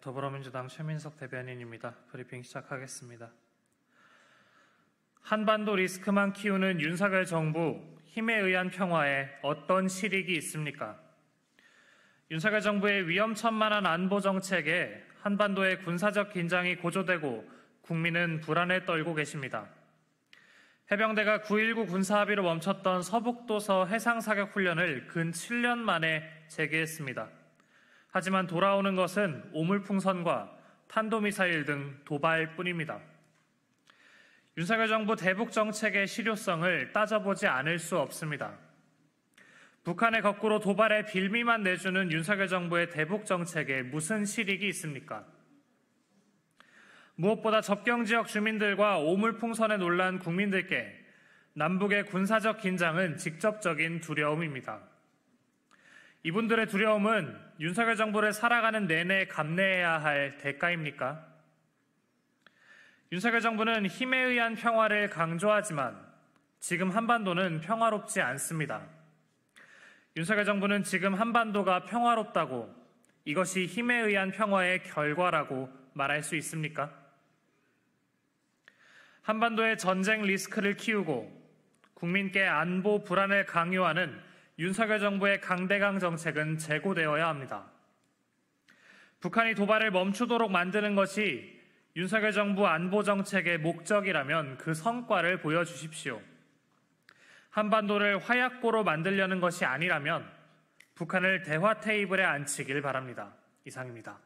더불어민주당 최민석 대변인입니다. 브리핑 시작하겠습니다. 한반도 리스크만 키우는 윤석열 정부 힘에 의한 평화에 어떤 실익이 있습니까? 윤석열 정부의 위험천만한 안보 정책에 한반도의 군사적 긴장이 고조되고 국민은 불안에 떨고 계십니다. 해병대가 9.19 군사합의로 멈췄던 서북도서 해상사격훈련을 근 7년 만에 재개했습니다. 하지만 돌아오는 것은 오물풍선과 탄도미사일 등 도발뿐입니다. 윤석열 정부 대북 정책의 실효성을 따져보지 않을 수 없습니다. 북한의 거꾸로 도발에 빌미만 내주는 윤석열 정부의 대북 정책에 무슨 실익이 있습니까? 무엇보다 접경 지역 주민들과 오물풍선에 놀란 국민들께 남북의 군사적 긴장은 직접적인 두려움입니다. 이분들의 두려움은 윤석열 정부를 살아가는 내내 감내해야 할 대가입니까? 윤석열 정부는 힘에 의한 평화를 강조하지만 지금 한반도는 평화롭지 않습니다. 윤석열 정부는 지금 한반도가 평화롭다고 이것이 힘에 의한 평화의 결과라고 말할 수 있습니까? 한반도의 전쟁 리스크를 키우고 국민께 안보 불안을 강요하는 윤석열 정부의 강대강 정책은 재고되어야 합니다. 북한이 도발을 멈추도록 만드는 것이 윤석열 정부 안보 정책의 목적이라면 그 성과를 보여주십시오. 한반도를 화약고로 만들려는 것이 아니라면 북한을 대화 테이블에 앉히길 바랍니다. 이상입니다.